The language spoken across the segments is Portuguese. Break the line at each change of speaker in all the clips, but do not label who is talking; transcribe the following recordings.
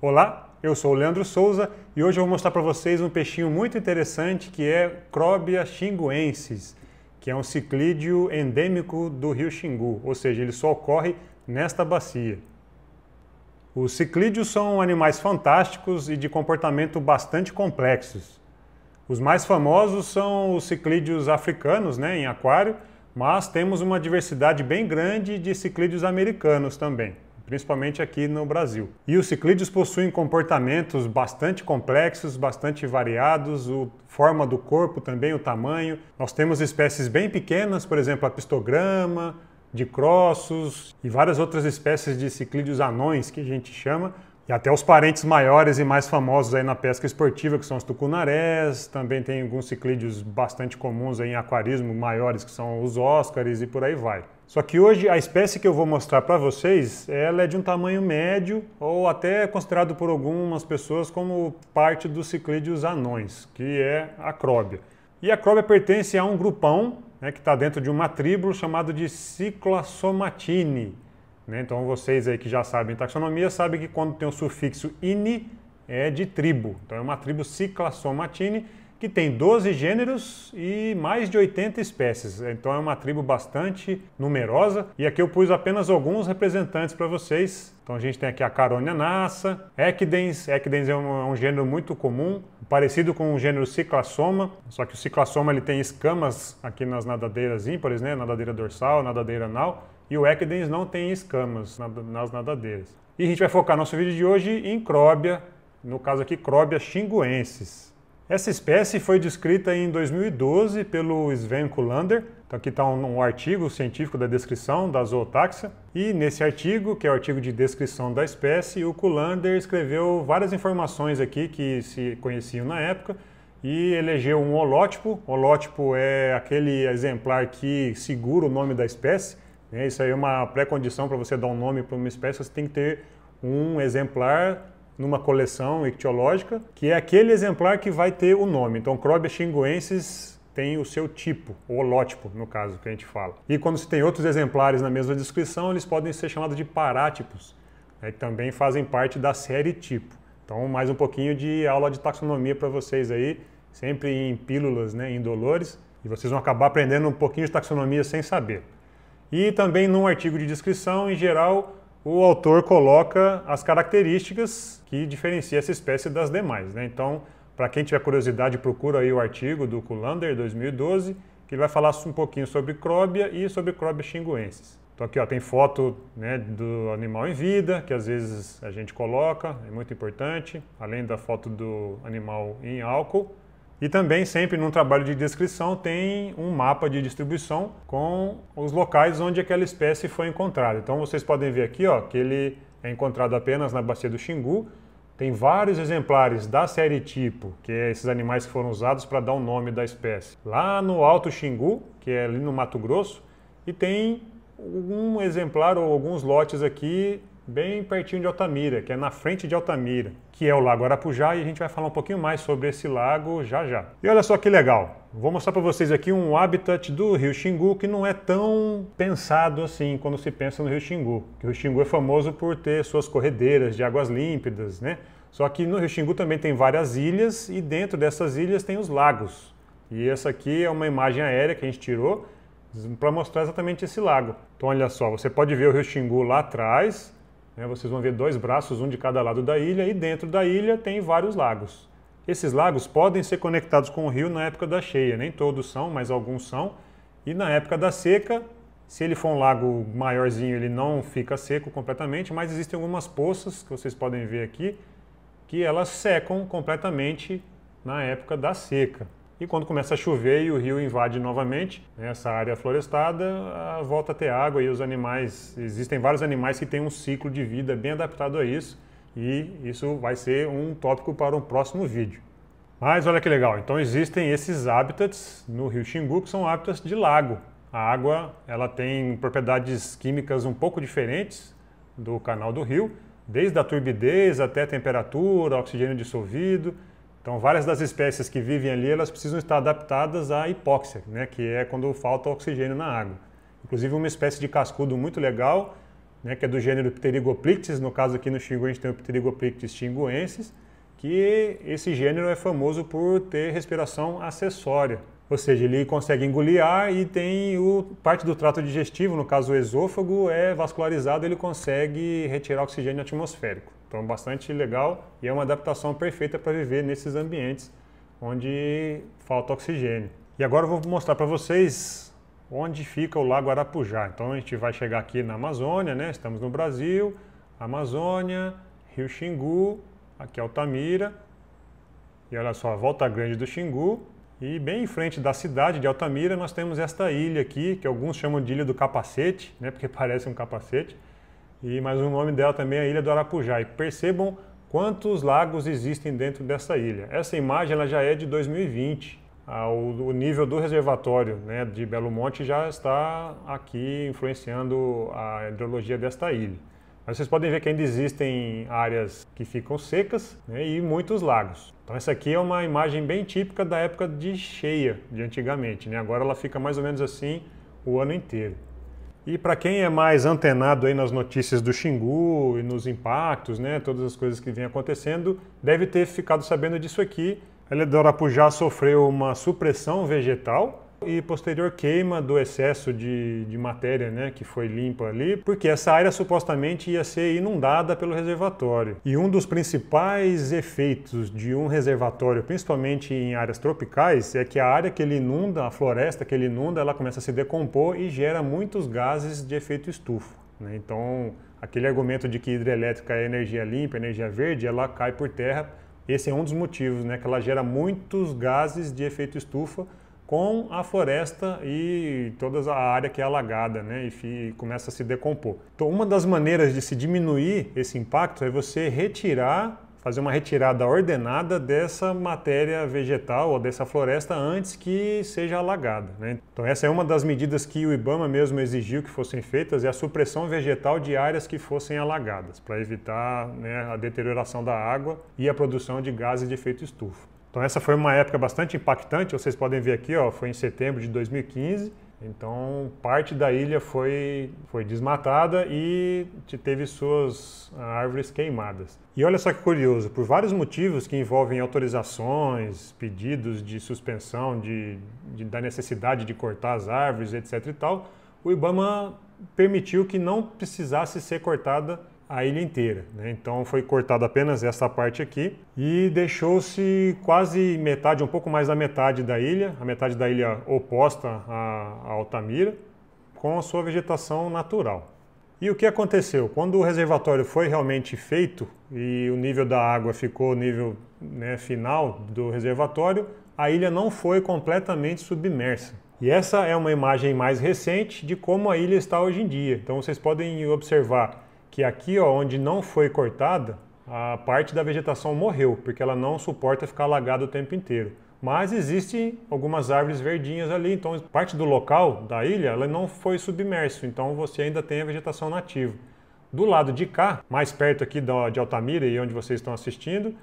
Olá, eu sou o Leandro Souza e hoje eu vou mostrar para vocês um peixinho muito interessante que é Crobia xinguensis, que é um ciclídeo endêmico do rio Xingu, ou seja, ele só ocorre nesta bacia. Os ciclídeos são animais fantásticos e de comportamento bastante complexos. Os mais famosos são os ciclídeos africanos, né, em aquário, mas temos uma diversidade bem grande de ciclídeos americanos também principalmente aqui no Brasil. E os ciclídeos possuem comportamentos bastante complexos, bastante variados, a forma do corpo também, o tamanho. Nós temos espécies bem pequenas, por exemplo, a pistograma, de crossos e várias outras espécies de ciclídeos anões que a gente chama, e até os parentes maiores e mais famosos aí na pesca esportiva, que são os tucunarés, também tem alguns ciclídeos bastante comuns aí em aquarismo, maiores, que são os óscares e por aí vai. Só que hoje a espécie que eu vou mostrar para vocês, ela é de um tamanho médio ou até é considerado por algumas pessoas como parte dos ciclídeos anões, que é a acróbia. E a acróbia pertence a um grupão né, que está dentro de uma tribo chamado de Ciclassomatini. Né? Então vocês aí que já sabem taxonomia sabem que quando tem o um sufixo ini é de tribo. Então é uma tribo Ciclassomatini que tem 12 gêneros e mais de 80 espécies. Então é uma tribo bastante numerosa e aqui eu pus apenas alguns representantes para vocês. Então a gente tem aqui a Caronia nassa, Ecdens, Ecdens é um, é um, gênero muito comum, parecido com o gênero Ciclassoma. só que o Ciclassoma ele tem escamas aqui nas nadadeiras ímpares, né? Nadadeira dorsal, nadadeira anal, e o Ecdens não tem escamas nas nadadeiras. E a gente vai focar nosso vídeo de hoje em Cróbia, no caso aqui Cróbia xinguensis. Essa espécie foi descrita em 2012 pelo Sven Kullander. Então aqui está um, um, artigo científico da descrição da zootaxa. E nesse artigo, que é o artigo de descrição da espécie, o Kullander escreveu várias informações aqui que se conheciam na época e elegeu um holótipo. Holótipo é aquele exemplar que segura o nome da espécie. Né? Isso aí é uma pré-condição para você dar um nome para uma espécie, você tem que ter um exemplar numa coleção ictiológica, que é aquele exemplar que vai ter o nome. Então, Crobia xingoensis tem o seu tipo, o holótipo, no caso que a gente fala. E quando se tem outros exemplares na mesma descrição, eles podem ser chamados de parátipos, né, que também fazem parte da série tipo. Então, mais um pouquinho de aula de taxonomia para vocês aí, sempre em pílulas, né, em dolores, e vocês vão acabar aprendendo um pouquinho de taxonomia sem saber. E também num artigo de descrição, em geral, o autor coloca as características que diferenciam essa espécie das demais. Né? Então, para quem tiver curiosidade, procura aí o artigo do Kulander, 2012, que ele vai falar um pouquinho sobre Cróbia e sobre Cróbia xinguensis. Então aqui ó, tem foto né, do animal em vida, que às vezes a gente coloca, é muito importante, além da foto do animal em álcool. E também, sempre num trabalho de descrição, tem um mapa de distribuição com os locais onde aquela espécie foi encontrada. Então, vocês podem ver aqui ó, que ele é encontrado apenas na bacia do Xingu. Tem vários exemplares da série tipo, que é esses animais que foram usados para dar o nome da espécie. Lá no Alto Xingu, que é ali no Mato Grosso, e tem um exemplar ou alguns lotes aqui bem pertinho de Altamira, que é na frente de Altamira, que é o Lago Arapujá, e a gente vai falar um pouquinho mais sobre esse lago já já. E olha só que legal, vou mostrar para vocês aqui um habitat do rio Xingu que não é tão pensado assim quando se pensa no rio Xingu. Que o rio Xingu é famoso por ter suas corredeiras de águas límpidas, né? Só que no rio Xingu também tem várias ilhas e dentro dessas ilhas tem os lagos. E essa aqui é uma imagem aérea que a gente tirou para mostrar exatamente esse lago. Então olha só, você pode ver o rio Xingu lá atrás, né? Vocês vão ver dois braços, um de cada lado da ilha, e dentro da ilha tem vários lagos. Esses lagos podem ser conectados com o rio na época da cheia, nem todos são, mas alguns são. E na época da seca, se ele for um lago maiorzinho, ele não fica seco completamente, mas existem algumas poças que vocês podem ver aqui que elas secam completamente na época da seca. E quando começa a chover e o rio invade novamente né, essa área florestada, volta a ter água e os animais. Existem vários animais que têm um ciclo de vida bem adaptado a isso. E isso vai ser um tópico para um próximo vídeo. Mas olha que legal, então existem esses hábitats no rio Xingu que são hábitats de lago. A água ela tem propriedades químicas um pouco diferentes do canal do rio, desde a turbidez até a temperatura, oxigênio dissolvido, então, várias das espécies que vivem ali, elas precisam estar adaptadas à hipóxia, né, que é quando falta oxigênio na água. Inclusive, uma espécie de cascudo muito legal, né, que é do gênero Pterigoplictis, no caso aqui no Xingu a gente tem o Pterigoplictis xinguensis, que esse gênero é famoso por ter respiração acessória, ou seja, ele consegue engolir ar e tem o, parte do trato digestivo, no caso o esôfago, é vascularizado, ele consegue retirar oxigênio atmosférico. Então, bastante legal e é uma adaptação perfeita para viver nesses ambientes onde falta oxigênio. E agora eu vou mostrar para vocês onde fica o Lago Arapujá. Então, a gente vai chegar aqui na Amazônia, né? Estamos no Brasil, Amazônia, Rio Xingu, aqui é Altamira. E olha só, a volta grande do Xingu, e bem em frente da cidade de Altamira, nós temos esta ilha aqui, que alguns chamam de Ilha do Capacete, né, porque parece um capacete, e mas o nome dela também é Ilha do Arapujá. E percebam quantos lagos existem dentro dessa ilha. Essa imagem ela já é de 2020. Ah, o nível do reservatório né, de Belo Monte já está aqui influenciando a hidrologia desta ilha. Mas vocês podem ver que ainda existem áreas que ficam secas né, e muitos lagos. Então essa aqui é uma imagem bem típica da época de cheia de antigamente. Né? Agora ela fica mais ou menos assim o ano inteiro. E para quem é mais antenado aí nas notícias do Xingu e nos impactos, né, todas as coisas que vêm acontecendo, deve ter ficado sabendo disso aqui. A Eledora Pujá sofreu uma supressão vegetal, e posterior queima do excesso de, de matéria né, que foi limpa ali, porque essa área supostamente ia ser inundada pelo reservatório. E um dos principais efeitos de um reservatório, principalmente em áreas tropicais, é que a área que ele inunda, a floresta que ele inunda, ela começa a se decompor e gera muitos gases de efeito estufa. Né? Então, aquele argumento de que hidrelétrica é energia limpa, energia verde, ela cai por terra. Esse é um dos motivos, né, que ela gera muitos gases de efeito estufa com a floresta e toda a área que é alagada, né, e começa a se decompor. Então, uma das maneiras de se diminuir esse impacto é você retirar, fazer uma retirada ordenada dessa matéria vegetal ou dessa floresta antes que seja alagada. Né? Então, essa é uma das medidas que o IBAMA mesmo exigiu que fossem feitas, é a supressão vegetal de áreas que fossem alagadas, para evitar né, a deterioração da água e a produção de gases de efeito estufa. Então essa foi uma época bastante impactante, vocês podem ver aqui, ó, foi em setembro de 2015. Então parte da ilha foi, foi desmatada e teve suas ah, árvores queimadas. E olha só que curioso, por vários motivos que envolvem autorizações, pedidos de suspensão de, de da necessidade de cortar as árvores, etc e tal, o IBAMA permitiu que não precisasse ser cortada a ilha inteira. Né? Então foi cortada apenas essa parte aqui e deixou-se quase metade, um pouco mais da metade da ilha, a metade da ilha oposta à, Altamira, com a sua vegetação natural. E o que aconteceu? Quando o reservatório foi realmente feito e o nível da água ficou o nível né, final do reservatório, a ilha não foi completamente submersa. E essa é uma imagem mais recente de como a ilha está hoje em dia. Então vocês podem observar que aqui ó, onde não foi cortada, a parte da vegetação morreu, porque ela não suporta ficar alagada o tempo inteiro. Mas existem algumas árvores verdinhas ali, então parte do local da ilha ela não foi submerso, então você ainda tem a vegetação nativa. Do lado de cá, mais perto aqui de Altamira e onde vocês estão assistindo,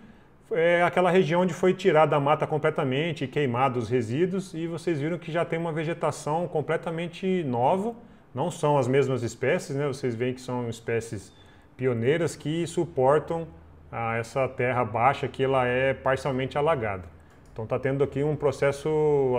é aquela região onde foi tirada a mata completamente, queimados os resíduos e vocês viram que já tem uma vegetação completamente nova não são as mesmas espécies, né? Vocês veem que são espécies pioneiras que suportam ah, essa terra baixa que ela é parcialmente alagada. Então está tendo aqui um processo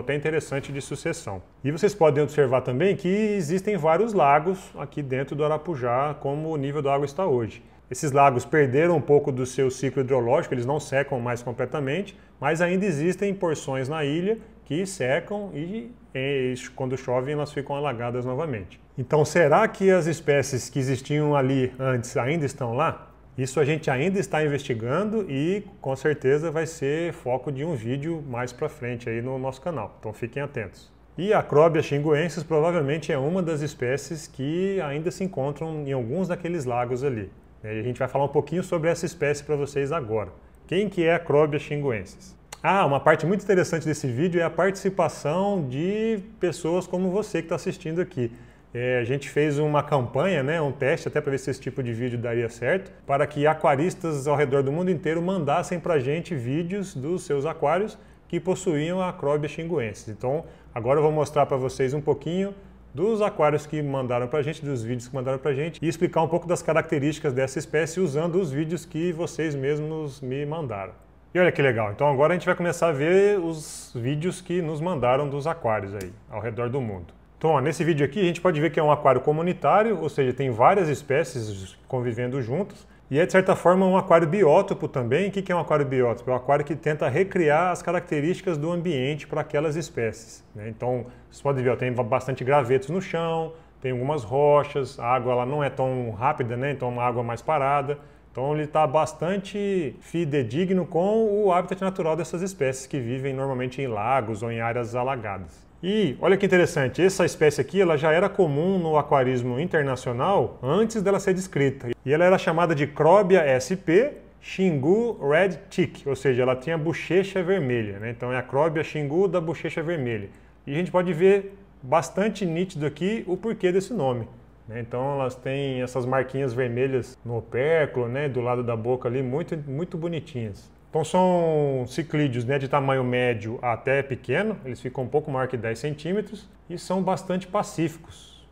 até interessante de sucessão. E vocês podem observar também que existem vários lagos aqui dentro do Arapujá, como o nível da água está hoje. Esses lagos perderam um pouco do seu ciclo hidrológico, eles não secam mais completamente, mas ainda existem porções na ilha que secam e, e eh, quando chovem elas ficam alagadas novamente. Então, será que as espécies que existiam ali antes ainda estão lá? Isso a gente ainda está investigando e com certeza vai ser foco de um vídeo mais para frente aí no nosso canal. Então fiquem atentos. E a Acrobia xinguensis provavelmente é uma das espécies que ainda se encontram em alguns daqueles lagos ali. E a gente vai falar um pouquinho sobre essa espécie para vocês agora. Quem que é a Acrobia xinguensis? Ah, uma parte muito interessante desse vídeo é a participação de pessoas como você que está assistindo aqui. É, a gente fez uma campanha, né, um teste, até para ver se esse tipo de vídeo daria certo, para que aquaristas ao redor do mundo inteiro mandassem para a gente vídeos dos seus aquários que possuíam a Acrobia xinguensis. Então, agora eu vou mostrar para vocês um pouquinho dos aquários que mandaram para a gente, dos vídeos que mandaram para a gente e explicar um pouco das características dessa espécie usando os vídeos que vocês mesmos me mandaram. E olha que legal, então agora a gente vai começar a ver os vídeos que nos mandaram dos aquários aí, ao redor do mundo. Então, ó, nesse vídeo aqui a gente pode ver que é um aquário comunitário, ou seja, tem várias espécies convivendo juntas. E é, de certa forma, um aquário biótopo também. O que é um aquário biótopo? É um aquário que tenta recriar as características do ambiente para aquelas espécies. Né? Então, vocês podem ver, ó, tem bastante gravetos no chão, tem algumas rochas, a água ela não é tão rápida, né? então é uma água mais parada. Então ele está bastante fidedigno com o hábitat natural dessas espécies que vivem normalmente em lagos ou em áreas alagadas. E olha que interessante, essa espécie aqui ela já era comum no aquarismo internacional antes dela ser descrita. E ela era chamada de Crobia sp Xingu Red Tick, ou seja, ela tinha bochecha vermelha. Né? Então é a Crobia Xingu da bochecha vermelha. E a gente pode ver bastante nítido aqui o porquê desse nome. Né? Então elas têm essas marquinhas vermelhas no opérculo, né? do lado da boca ali, muito, muito bonitinhas. Então são ciclídeos né, de tamanho médio até pequeno, eles ficam um pouco maior que 10 centímetros e são bastante pacíficos.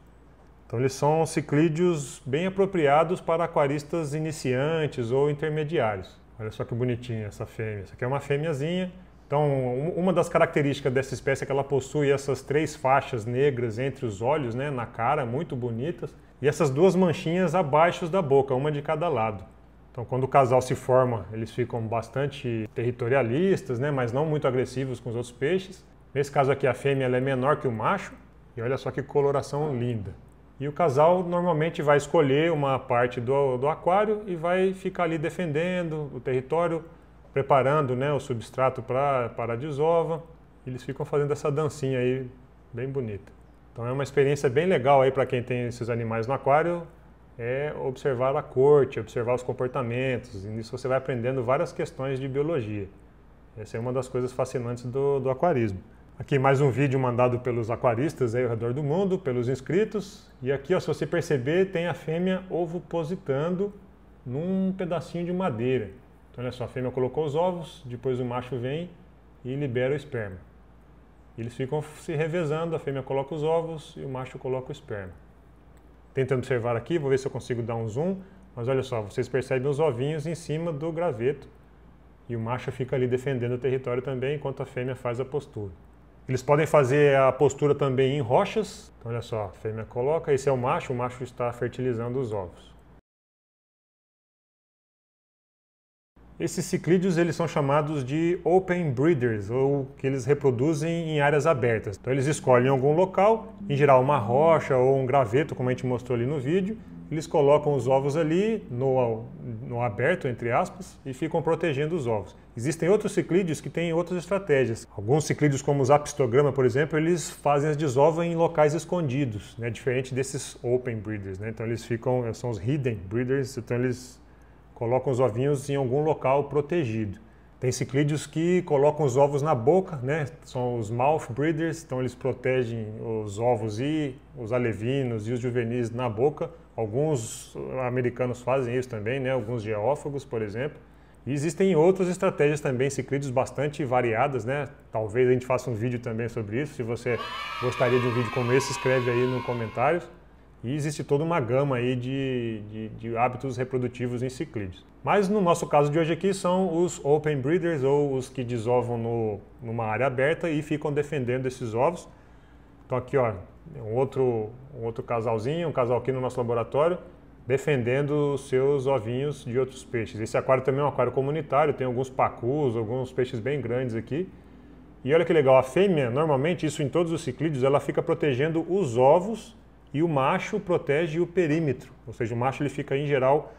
Então eles são ciclídeos bem apropriados para aquaristas iniciantes ou intermediários. Olha só que bonitinha essa fêmea. Essa aqui é uma fêmeazinha. Então, uma das características dessa espécie é que ela possui essas três faixas negras entre os olhos, né, na cara, muito bonitas, e essas duas manchinhas abaixo da boca, uma de cada lado. Então, quando o casal se forma, eles ficam bastante territorialistas, né? mas não muito agressivos com os outros peixes. Nesse caso aqui, a fêmea é menor que o macho, e olha só que coloração linda. E o casal normalmente vai escolher uma parte do, do aquário e vai ficar ali defendendo o território, preparando né, o substrato pra, para a desova. Eles ficam fazendo essa dancinha aí bem bonita. Então é uma experiência bem legal aí para quem tem esses animais no aquário é observar a corte, observar os comportamentos. E nisso você vai aprendendo várias questões de biologia. Essa é uma das coisas fascinantes do, do aquarismo. Aqui mais um vídeo mandado pelos aquaristas aí ao redor do mundo, pelos inscritos. E aqui, ó, se você perceber, tem a fêmea ovopositando num pedacinho de madeira. Então, olha só, a fêmea colocou os ovos, depois o macho vem e libera o esperma. Eles ficam se revezando, a fêmea coloca os ovos e o macho coloca o esperma tentando observar aqui, vou ver se eu consigo dar um zoom, mas olha só, vocês percebem os ovinhos em cima do graveto e o macho fica ali defendendo o território também, enquanto a fêmea faz a postura. Eles podem fazer a postura também em rochas. Então, olha só, a fêmea coloca, esse é o macho, o macho está fertilizando os ovos. Esses ciclídeos eles são chamados de open breeders, ou que eles reproduzem em áreas abertas. Então eles escolhem algum local, em geral uma rocha ou um graveto, como a gente mostrou ali no vídeo, eles colocam os ovos ali no, no aberto, entre aspas, e ficam protegendo os ovos. Existem outros ciclídeos que têm outras estratégias. Alguns ciclídeos, como os apistograma, por exemplo, eles fazem as desovas em locais escondidos, né? diferente desses open breeders. Né? Então eles ficam, são os hidden breeders, então eles colocam os ovinhos em algum local protegido. Tem ciclídeos que colocam os ovos na boca, né? São os mouth breeders, então eles protegem os ovos e os alevinos e os juvenis na boca. Alguns americanos fazem isso também, né? Alguns geófagos, por exemplo. E existem outras estratégias também, ciclídeos bastante variadas, né? Talvez a gente faça um vídeo também sobre isso. Se você gostaria de um vídeo como esse, escreve aí nos comentários. E existe toda uma gama aí de, de, de, hábitos reprodutivos em ciclídeos. Mas no nosso caso de hoje aqui são os open breeders ou os que desovam no, numa área aberta e ficam defendendo esses ovos. Então aqui ó, um outro, um outro casalzinho, um casal aqui no nosso laboratório, defendendo os seus ovinhos de outros peixes. Esse aquário também é um aquário comunitário, tem alguns pacus, alguns peixes bem grandes aqui. E olha que legal, a fêmea, normalmente, isso em todos os ciclídeos, ela fica protegendo os ovos e o macho protege o perímetro, ou seja, o macho ele fica em geral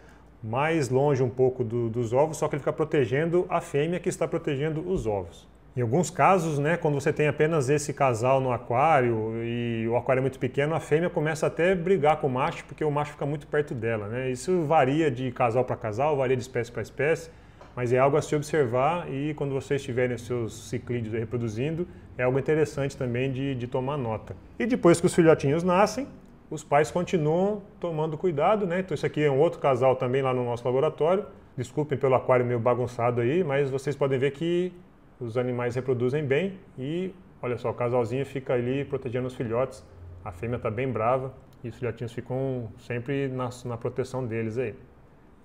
mais longe um pouco do, dos ovos, só que ele fica protegendo a fêmea que está protegendo os ovos. Em alguns casos, né, quando você tem apenas esse casal no aquário e o aquário é muito pequeno, a fêmea começa até a brigar com o macho porque o macho fica muito perto dela. Né? Isso varia de casal para casal, varia de espécie para espécie, mas é algo a se observar e quando vocês tiverem seus ciclídeos reproduzindo, é algo interessante também de, de tomar nota. E depois que os filhotinhos nascem, os pais continuam tomando cuidado, né? Então isso aqui é um outro casal também lá no nosso laboratório. Desculpem pelo aquário meio bagunçado aí, mas vocês podem ver que os animais reproduzem bem e olha só, o casalzinho fica ali protegendo os filhotes. A fêmea está bem brava e os filhotinhos ficam sempre na, na proteção deles aí.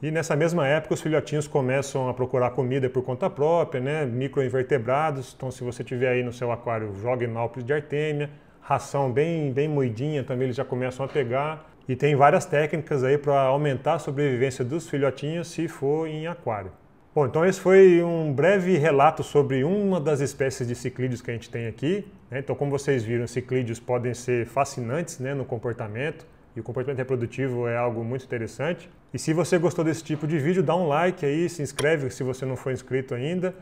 E nessa mesma época os filhotinhos começam a procurar comida por conta própria, né? Microinvertebrados. Então se você tiver aí no seu aquário, jogue náuplio de artêmia, ração bem, bem moidinha também eles já começam a pegar. E tem várias técnicas aí para aumentar a sobrevivência dos filhotinhos se for em aquário. Bom, então esse foi um breve relato sobre uma das espécies de ciclídeos que a gente tem aqui. Né? Então, como vocês viram, ciclídeos podem ser fascinantes né, no comportamento e o comportamento reprodutivo é algo muito interessante. E se você gostou desse tipo de vídeo, dá um like aí, se inscreve se você não for inscrito ainda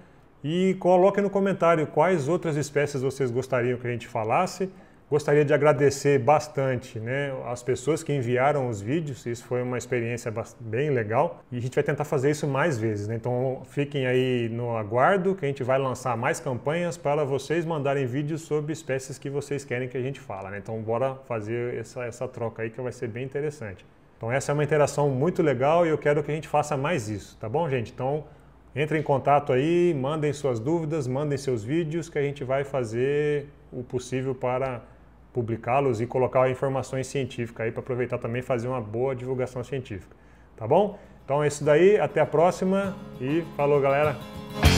e coloque no comentário quais outras espécies vocês gostariam que a gente falasse. Gostaria de agradecer bastante né, as pessoas que enviaram os vídeos, isso foi uma experiência bem legal e a gente vai tentar fazer isso mais vezes. Né? Então fiquem aí no aguardo que a gente vai lançar mais campanhas para vocês mandarem vídeos sobre espécies que vocês querem que a gente fala. Né? Então bora fazer essa, essa troca aí que vai ser bem interessante. Então essa é uma interação muito legal e eu quero que a gente faça mais isso, tá bom gente? Então entre em contato aí, mandem suas dúvidas, mandem seus vídeos que a gente vai fazer o possível para publicá-los e colocar informações científicas aí para aproveitar também e fazer uma boa divulgação científica. Tá bom? Então é isso daí, até a próxima e falou galera!